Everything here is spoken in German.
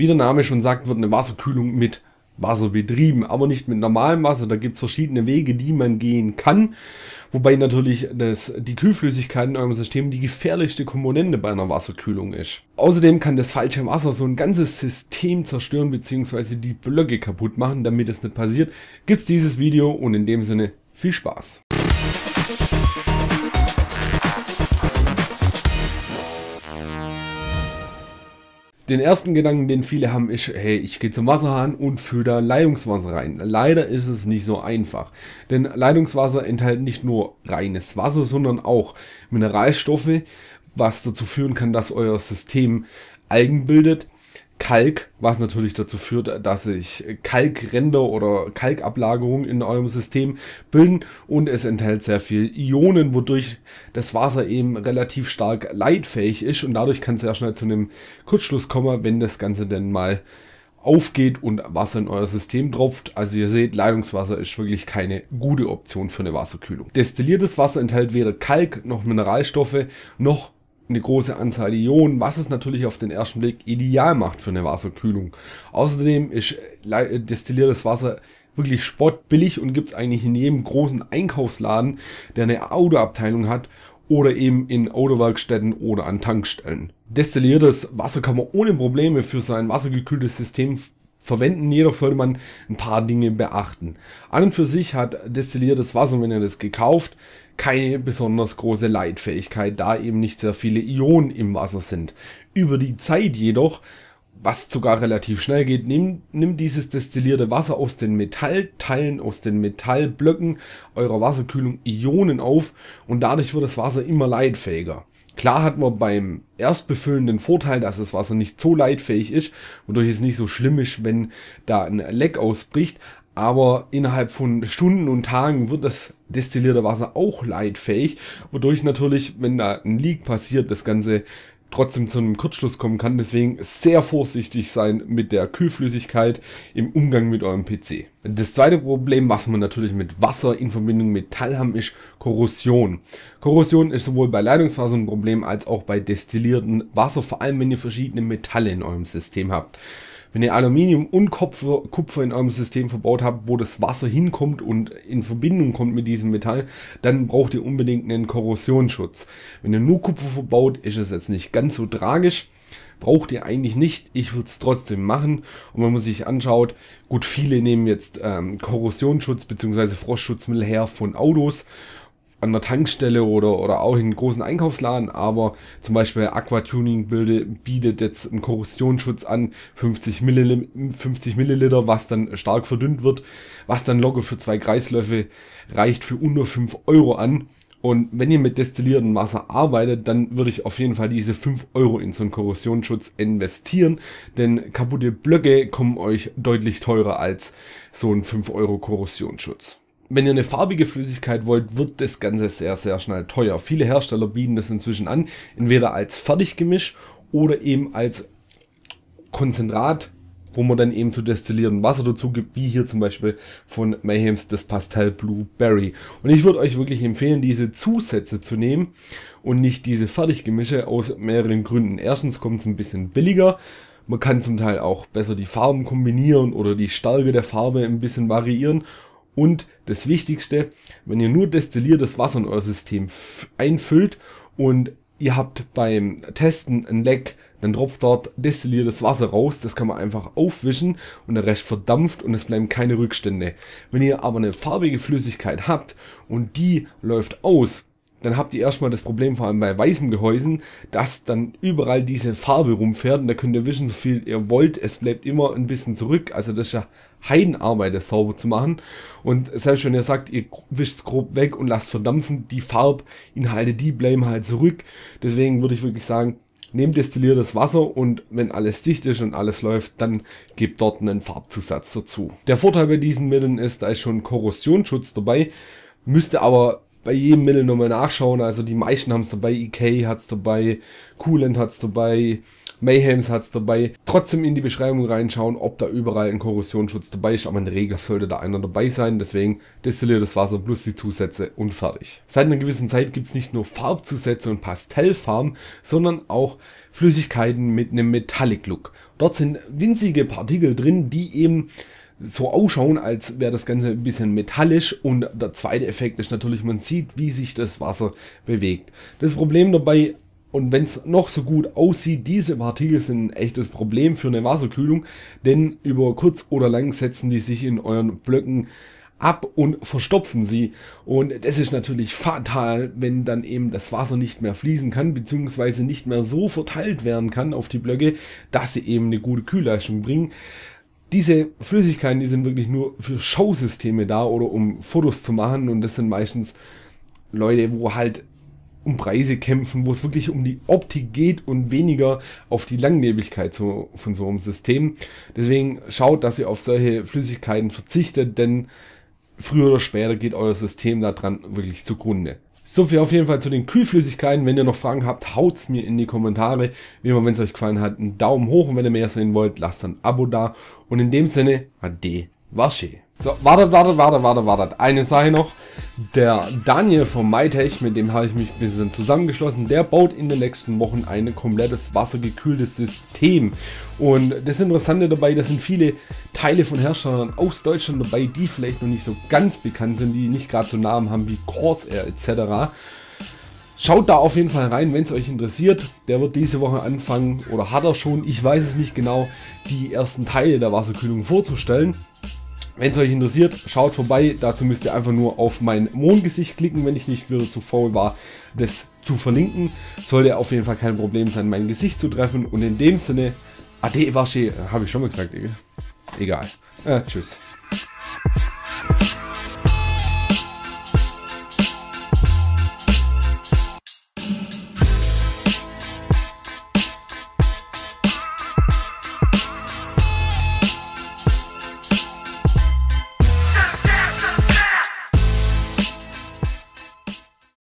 wie der Name schon sagt, wird eine Wasserkühlung mit Wasser betrieben, aber nicht mit normalem Wasser. Da gibt es verschiedene Wege, die man gehen kann. Wobei natürlich das, die Kühlflüssigkeit in eurem System die gefährlichste Komponente bei einer Wasserkühlung ist. Außerdem kann das falsche Wasser so ein ganzes System zerstören bzw. die Blöcke kaputt machen. Damit es nicht passiert, gibt es dieses Video und in dem Sinne viel Spaß. den ersten Gedanken, den viele haben, ist, hey, ich gehe zum Wasserhahn und fülle da Leitungswasser rein. Leider ist es nicht so einfach. Denn Leitungswasser enthält nicht nur reines Wasser, sondern auch Mineralstoffe, was dazu führen kann, dass euer System Algen bildet Kalk, was natürlich dazu führt, dass sich Kalkränder oder Kalkablagerungen in eurem System bilden und es enthält sehr viel Ionen, wodurch das Wasser eben relativ stark leitfähig ist und dadurch kann es sehr schnell zu einem Kurzschluss kommen, wenn das Ganze denn mal aufgeht und Wasser in euer System tropft. Also ihr seht, Leitungswasser ist wirklich keine gute Option für eine Wasserkühlung. Destilliertes Wasser enthält weder Kalk noch Mineralstoffe noch eine große Anzahl Ionen, was es natürlich auf den ersten Blick ideal macht für eine Wasserkühlung. Außerdem ist äh, äh, destilliertes Wasser wirklich spottbillig und gibt es eigentlich in jedem großen Einkaufsladen, der eine Autoabteilung hat oder eben in Autowerkstätten oder an Tankstellen. Destilliertes Wasser kann man ohne Probleme für sein wassergekühltes System verwenden, jedoch sollte man ein paar Dinge beachten. An und für sich hat destilliertes Wasser, wenn ihr das gekauft, keine besonders große Leitfähigkeit, da eben nicht sehr viele Ionen im Wasser sind. Über die Zeit jedoch, was sogar relativ schnell geht, nimmt, nimmt dieses destillierte Wasser aus den Metallteilen, aus den Metallblöcken eurer Wasserkühlung Ionen auf und dadurch wird das Wasser immer leitfähiger. Klar hat man beim Erstbefüllen den Vorteil, dass das Wasser nicht so leitfähig ist, wodurch es nicht so schlimm ist, wenn da ein Leck ausbricht, aber innerhalb von Stunden und Tagen wird das destillierte Wasser auch leitfähig, wodurch natürlich, wenn da ein Leak passiert, das Ganze trotzdem zu einem Kurzschluss kommen kann. Deswegen sehr vorsichtig sein mit der Kühlflüssigkeit im Umgang mit eurem PC. Das zweite Problem, was man natürlich mit Wasser in Verbindung mit Metall haben, ist Korrosion. Korrosion ist sowohl bei Leitungswasser ein Problem als auch bei destilliertem Wasser, vor allem wenn ihr verschiedene Metalle in eurem System habt. Wenn ihr Aluminium und Kupfer, Kupfer in eurem System verbaut habt, wo das Wasser hinkommt und in Verbindung kommt mit diesem Metall, dann braucht ihr unbedingt einen Korrosionsschutz. Wenn ihr nur Kupfer verbaut, ist es jetzt nicht ganz so tragisch. Braucht ihr eigentlich nicht, ich würde es trotzdem machen. Und wenn man sich anschaut, gut, viele nehmen jetzt ähm, Korrosionsschutz bzw. Frostschutzmittel her von Autos an der Tankstelle oder, oder auch in großen Einkaufsladen, aber zum Beispiel Aquatuning bietet jetzt einen Korrosionsschutz an, 50 Milliliter, 50 Milliliter, was dann stark verdünnt wird, was dann locker für zwei Kreisläufe reicht für unter 5 Euro an. Und wenn ihr mit destilliertem Wasser arbeitet, dann würde ich auf jeden Fall diese 5 Euro in so einen Korrosionsschutz investieren, denn kaputte Blöcke kommen euch deutlich teurer als so ein 5 Euro Korrosionsschutz wenn ihr eine farbige Flüssigkeit wollt, wird das Ganze sehr, sehr schnell teuer. Viele Hersteller bieten das inzwischen an, entweder als Fertiggemisch oder eben als Konzentrat, wo man dann eben zu destilliertem Wasser dazu gibt, wie hier zum Beispiel von Mayhems das Pastel Blueberry. Und ich würde euch wirklich empfehlen, diese Zusätze zu nehmen und nicht diese Fertiggemische aus mehreren Gründen. Erstens kommt es ein bisschen billiger, man kann zum Teil auch besser die Farben kombinieren oder die Stärke der Farbe ein bisschen variieren und das Wichtigste, wenn ihr nur destilliertes Wasser in euer System einfüllt und ihr habt beim Testen ein Leck, dann tropft dort destilliertes Wasser raus, das kann man einfach aufwischen und der Rest verdampft und es bleiben keine Rückstände. Wenn ihr aber eine farbige Flüssigkeit habt und die läuft aus, dann habt ihr erstmal das Problem, vor allem bei weißem Gehäusen, dass dann überall diese Farbe rumfährt und da könnt ihr wischen, so viel ihr wollt, es bleibt immer ein bisschen zurück, also das ist ja Heidenarbeit, das sauber zu machen und selbst wenn ihr sagt, ihr wischt grob weg und lasst verdampfen, die Farbinhalte, die bleiben halt zurück, deswegen würde ich wirklich sagen, nehmt destilliertes Wasser und wenn alles dicht ist und alles läuft, dann gebt dort einen Farbzusatz dazu. Der Vorteil bei diesen Mitteln ist, da ist schon Korrosionsschutz dabei, müsste aber bei jedem Mittel nochmal nachschauen. Also die meisten haben es dabei, EK hat es dabei, Coolant hat es dabei, Mayhems hat es dabei. Trotzdem in die Beschreibung reinschauen, ob da überall ein Korrosionsschutz dabei ist. Aber in der Regel sollte da einer dabei sein. Deswegen destilliert das Wasser plus die Zusätze und fertig. Seit einer gewissen Zeit gibt es nicht nur Farbzusätze und Pastellfarben, sondern auch Flüssigkeiten mit einem Metallic Look. Dort sind winzige Partikel drin, die eben so ausschauen, als wäre das Ganze ein bisschen metallisch. Und der zweite Effekt ist natürlich, man sieht, wie sich das Wasser bewegt. Das Problem dabei, und wenn es noch so gut aussieht, diese Partikel sind ein echtes Problem für eine Wasserkühlung, denn über kurz oder lang setzen die sich in euren Blöcken ab und verstopfen sie. Und das ist natürlich fatal, wenn dann eben das Wasser nicht mehr fließen kann, beziehungsweise nicht mehr so verteilt werden kann auf die Blöcke, dass sie eben eine gute Kühlleistung bringen diese Flüssigkeiten, die sind wirklich nur für Showsysteme da oder um Fotos zu machen und das sind meistens Leute, wo halt um Preise kämpfen, wo es wirklich um die Optik geht und weniger auf die Langlebigkeit so, von so einem System. Deswegen schaut, dass ihr auf solche Flüssigkeiten verzichtet, denn früher oder später geht euer System daran wirklich zugrunde. So viel auf jeden Fall zu den Kühlflüssigkeiten. Wenn ihr noch Fragen habt, haut's mir in die Kommentare. Wie immer, wenn es euch gefallen hat, einen Daumen hoch und wenn ihr mehr sehen wollt, lasst ein Abo da. Und in dem Sinne, ade, wasche. So, wartet, wartet, wartet, wartet, wartet. Eine Sache noch. Der Daniel von MyTech, mit dem habe ich mich ein bisschen zusammengeschlossen, der baut in den nächsten Wochen ein komplettes wassergekühltes System. Und das Interessante dabei, da sind viele Teile von Herstellern aus Deutschland dabei, die vielleicht noch nicht so ganz bekannt sind, die nicht gerade so Namen haben wie Corsair etc. Schaut da auf jeden Fall rein, wenn es euch interessiert. Der wird diese Woche anfangen, oder hat er schon, ich weiß es nicht genau, die ersten Teile der Wasserkühlung vorzustellen. Wenn es euch interessiert, schaut vorbei. Dazu müsst ihr einfach nur auf mein Mondgesicht klicken, wenn ich nicht wieder zu faul war, das zu verlinken. Sollte auf jeden Fall kein Problem sein, mein Gesicht zu treffen. Und in dem Sinne, Ade Wasche, äh, habe ich schon mal gesagt, Egal. Äh, tschüss.